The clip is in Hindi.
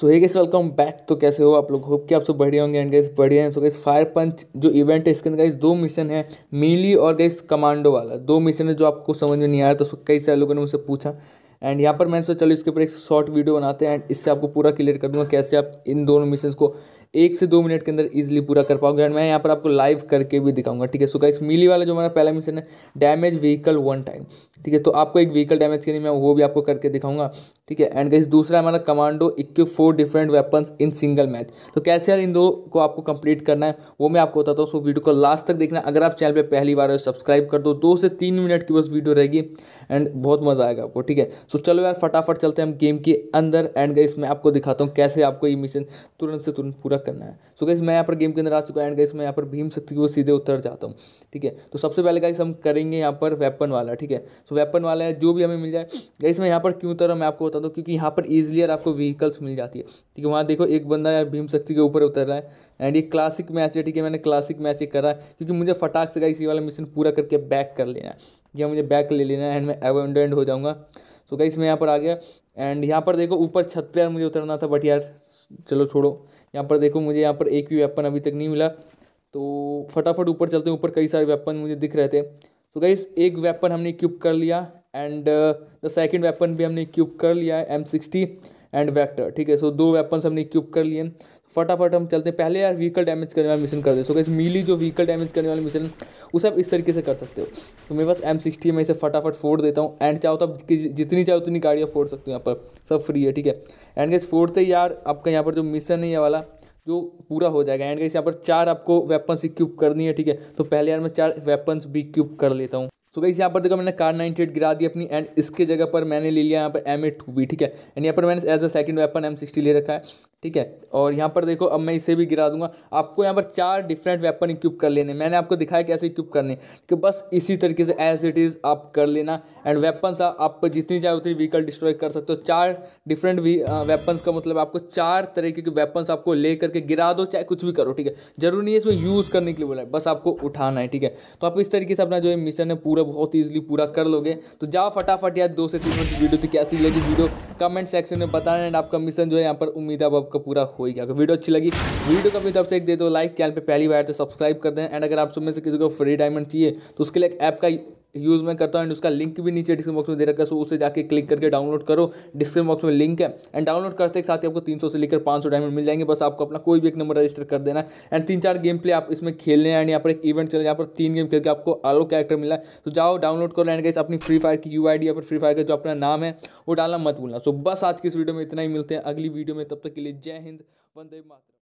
सो ये कैसे वेलकम बैक तो कैसे हो आप लोग होप कि आप सब बढ़िया होंगे एंड गैस बढ़िया हैं सो गैस फायर पंच जो इवेंट है इसके अंदर गैस दो मिशन है मिली और गैस कमांडो वाला दो मिशन है जो आपको समझ में नहीं आया तो सो कई सारे लोगों ने मुझसे पूछा एंड यहाँ पर मैंने सोचा चलो इसके ऊपर एक शॉर्ट वीडियो बनाते हैं एंड इससे आपको पूरा क्लियर कर दूंगा कैसे आप इन दोनों मिशन को एक से दो मिनट के अंदर इजिली पूरा कर पाओगे एंड मैं यहाँ पर आपको लाइव करके भी दिखाऊंगा ठीक है सो गाइस मिली वाला जो हमारा पहला मिशन है डैमेज व्हीकल वन टाइम ठीक है तो आपको एक व्हीकल डैमेज करनी मैं वो भी आपको करके दिखाऊंगा ठीक है एंड गाइस दूसरा हमारा commando equip four different weapon in single match तो कैसे यार इन दो को आपको कंप्लीट करना है वो मैं आपको बताता हूँ सो वीडियो को लास्ट तक देखना अगर आप चैनल पर पहली बार सब्सक्राइब कर दो दो से तीन मिनट की बस वीडियो रहेगी एंड बहुत मज़ा आएगा आपको ठीक है सो चलो यार फटाफट चलते हैं हम गेम के अंदर एंड गाइस मैं आपको दिखाता हूँ कैसे आपको ये मिशन तुरंत से तुरंत पूरा करना है सो गैस मैं यहाँ पर गेम के अंदर आ चुका है एंड गैस मैं यहाँ पर भीम शक्ति को सीधे उतर जाता हूँ ठीक है तो सबसे पहले गाइस हम करेंगे यहाँ पर वेपन वाला ठीक है सो वेपन वाला है जो भी हमें मिल जाए गैस मैं यहाँ पर क्यों उतर हूँ मैं आपको बता दूँ क्योंकि यहाँ पर ईजिलियर आपको व्हीकल्स मिल जाती है ठीक है वहाँ देखो एक बंदा यार भीम शक्ति के ऊपर उतर रहा है एंड ये क्लासिक मैच है ठीक है मैंने क्लासिक मैच ये करा है क्योंकि मुझे फटाक से गाइस ये वाला मिशन पूरा करके बैक कर लेना है या मुझे बैक ले लेना है एंड मैं एवेंडेंट हो जाऊँगा सो गाइस मैं यहाँ पर आ गया एंड यहाँ पर देखो ऊपर छत पर मुझे उतरना था बट यार चलो छोड़ो यहाँ पर देखो मुझे यहाँ पर एक भी वेपन अभी तक नहीं मिला तो फटाफट ऊपर चलते हैं ऊपर कई सारे वेपन मुझे दिख रहे थे तो गाइस एक वेपन हमने क्यूब कर लिया एंड द सेकेंड वेपन भी हमने क्यूब कर लिया है एम सिक्सटी एंड वैक्टर ठीक है सो दो वेपन्स हमने क्यूब कर लिए फटाफट हम चलते हैं पहले यार व्हीकल डैमेज करने वाला मिशन कर दे सो कैसे मिली जो व्हीकल डैमेज करने वाला मिशन उसे आप इस तरीके से कर सकते हो तो मेरे पास एम सिक्सटी है मैं इसे फटाफट फोड़ देता हूँ एंड चाहो तो आप जितनी चाहो उतनी गाड़ियाँ फोड़ सकते हो यहाँ पर सब फ्री है ठीक है एंड कैसे फोड़ते यार आपका यहाँ पर जो मिशन है ये वाला जो पूरा हो जाएगा एंड कैसे यहाँ पर चार आपको वेपन्स इक्यूब करनी है ठीक है तो पहले यार मैं चार वेपन्स भी इक्यूब कर लेता हूँ सो गाइस यहाँ पर देखो मैंने कार नाइनटी एट गिरा दी अपनी एंड इसके जगह पर मैंने ले लिया यहाँ पर एम ए टू बी ठीक है एंड यहाँ पर मैंने as a second weapon M sixty ले रखा है ठीक है और यहाँ पर देखो अब मैं इसे भी गिरा दूंगा आपको यहाँ पर चार डिफरेंट वेपन इक्विप कर लेने मैंने आपको दिखाया कैसे इक्विप करने कि बस इसी तरीके से एज इट इज़ आप कर लेना एंड वेपन्स आप जितनी चाहे उतनी व्हीकल डिस्ट्रॉय कर सकते हो चार डिफरेंट वेपन्स uh, का मतलब आपको चार तरीके के वेपन्स आपको ले करके गिरा दो चाहे कुछ भी करो ठीक है जरूरी नहीं है इसमें यूज़ करने के लिए बोला है बस आपको उठाना है ठीक है तो आप इस तरीके से अपना जो है मिशन है पूरा बहुत ईजिली पूरा कर लोगे तो जाओ फटाफट यार दो से तीन मिनट वीडियो तो कैसी लगी वीडियो कमेंट सेक्शन में बताना एंड आपका मिशन जो है यहाँ पर उम्मीद है अब आपका पूरा हो ही गया अगर वीडियो अच्छी लगी वीडियो को भी तब से एक दे दो लाइक चैनल पर पहली बार तो सब्सक्राइब कर दें एंड अगर आप सब में से किसी को फ्री डायमंड चाहिए तो उसके लिए एक ऐप का यूज़ मैं करता हूँ एंड उसका लिंक भी नीचे डिस्क्रिप्शन बॉक्स में दे रखा है सो उसे जाके क्लिक करके डाउनलोड करो डिस्क्रिप्शन बॉक्स में लिंक है एंड डाउनलोड करते के साथ ही आपको 300 से लेकर 500 डायमंड मिल जाएंगे बस आपको अपना कोई भी एक नंबर रजिस्टर कर देना है एंड तीन चार गेम प्ले आप इसमें खेलने एंड यहाँ पर एक इवेंट चले यहाँ पर तीन गेम खेल के आपको आलो कैरेक्टर मिला है तो जाओ डाउनलोड करो एंड गाइस अपनी फ्री फायर की यू आई या फिर फ्री फायर का जो अपना नाम है वो डालना मत भूलना सो बस आज की इस वीडियो में इतना ही मिलते हैं अगली वीडियो में तब तक के लिए जय हिंद वंदे मातरम